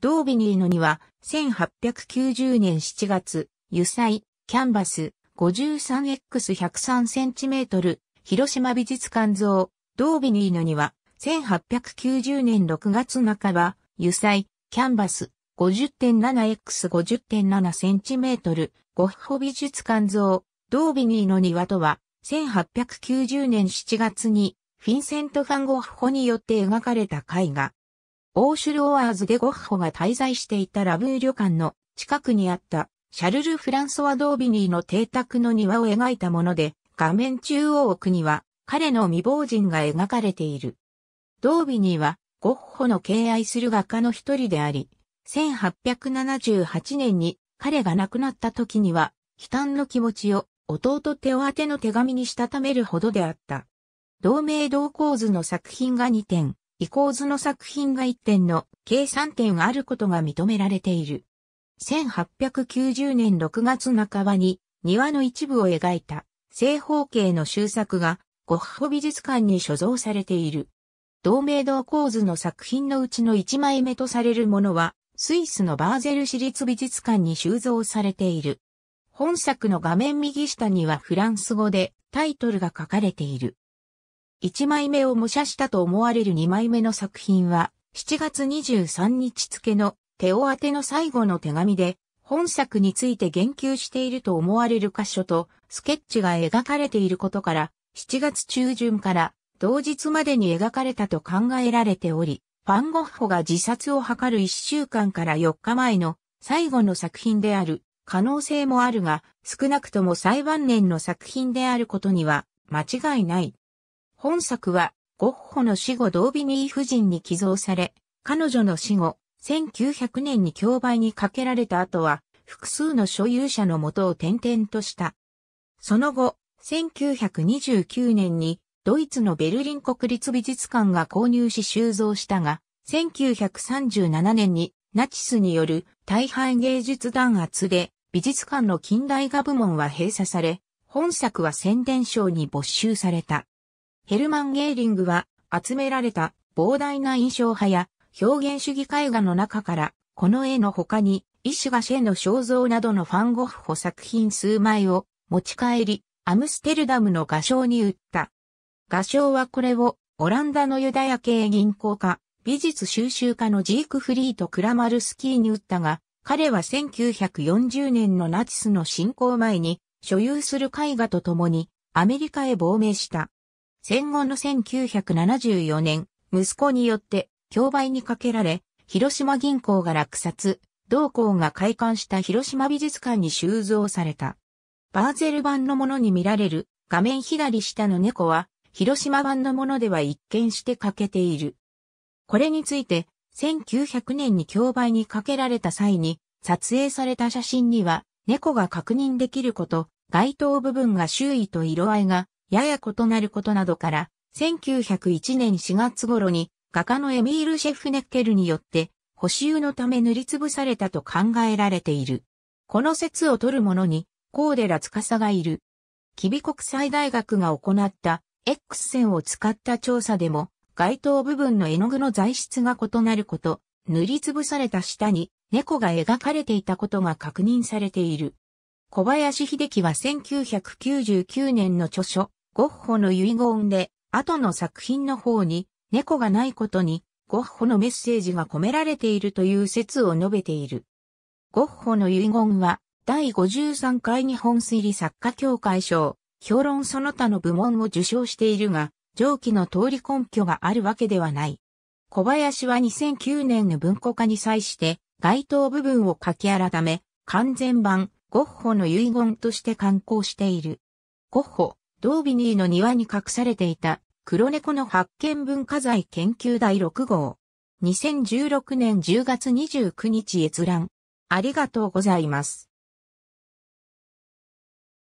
ドービニーのには、1890年7月、油彩、キャンバス、53x103cm、広島美術館像、ドービニーのには、1890年6月半ば、油彩、キャンバス、50.7x50.7cm、ゴッホ美術館像、ドービニーの庭とは、1890年7月に、フィンセント・ファン・ゴッホによって描かれた絵画、オーシュロオワーズ・でゴッホが滞在していたラブー旅館の近くにあったシャルル・フランソワ・ドービニーの邸宅の庭を描いたもので、画面中央奥には彼の未亡人が描かれている。ドービニーはゴッホの敬愛する画家の一人であり、1878年に彼が亡くなった時には、悲嘆の気持ちを弟手を宛ての手紙にしたためるほどであった。同名同構図の作品が2点、イコーズの作品が1点の計3点あることが認められている。1890年6月半ばに庭の一部を描いた正方形の収作がゴッホ美術館に所蔵されている。同名同構図の作品のうちの1枚目とされるものは、スイスのバーゼル市立美術館に収蔵されている。本作の画面右下にはフランス語でタイトルが書かれている。1枚目を模写したと思われる2枚目の作品は、7月23日付の手を当ての最後の手紙で、本作について言及していると思われる箇所と、スケッチが描かれていることから、7月中旬から同日までに描かれたと考えられており、ファンゴッホが自殺を図る1週間から4日前の最後の作品である可能性もあるが、少なくとも最晩年の作品であることには間違いない。本作は、ゴッホの死後ドービニー夫人に寄贈され、彼女の死後、1900年に競売にかけられた後は、複数の所有者のもとを転々とした。その後、1929年に、ドイツのベルリン国立美術館が購入し収蔵したが、1937年にナチスによる大敗芸術弾圧で美術館の近代画部門は閉鎖され、本作は宣伝賞に没収された。ヘルマン・ゲーリングは集められた膨大な印象派や表現主義絵画の中から、この絵の他に、イシュガシェの肖像などのファンゴッホ作品数枚を持ち帰り、アムステルダムの画商に売った。画商はこれをオランダのユダヤ系銀行家、美術収集家のジークフリート・クラマルスキーに売ったが、彼は1940年のナチスの侵攻前に所有する絵画と共にアメリカへ亡命した。戦後の1974年、息子によって競売にかけられ、広島銀行が落札、同行が開館した広島美術館に収蔵された。バーゼル版のものに見られる画面左下の猫は、広島版のものでは一見して欠けている。これについて、1900年に競売にかけられた際に、撮影された写真には、猫が確認できること、街灯部分が周囲と色合いがやや異なることなどから、1901年4月頃に画家のエミール・シェフネッケルによって補修のため塗りつぶされたと考えられている。この説を取る者に、コーデラ・ツカサがいる。キビ国際大学が行った X 線を使った調査でも、該当部分の絵の具の材質が異なること、塗りつぶされた下に猫が描かれていたことが確認されている。小林秀樹は1999年の著書、ゴッホの遺言で、後の作品の方に、猫がないことに、ゴッホのメッセージが込められているという説を述べている。ゴッホの遺言は、第53回日本推理作家協会賞、評論その他の部門を受賞しているが、上記の通り根拠があるわけではない。小林は2009年の文庫化に際して、該当部分を書き改め、完全版、ゴッホの遺言として刊行している。ゴッホ、ドービニーの庭に隠されていた黒猫の発見文化財研究第6号。2016年10月29日閲覧。ありがとうございます。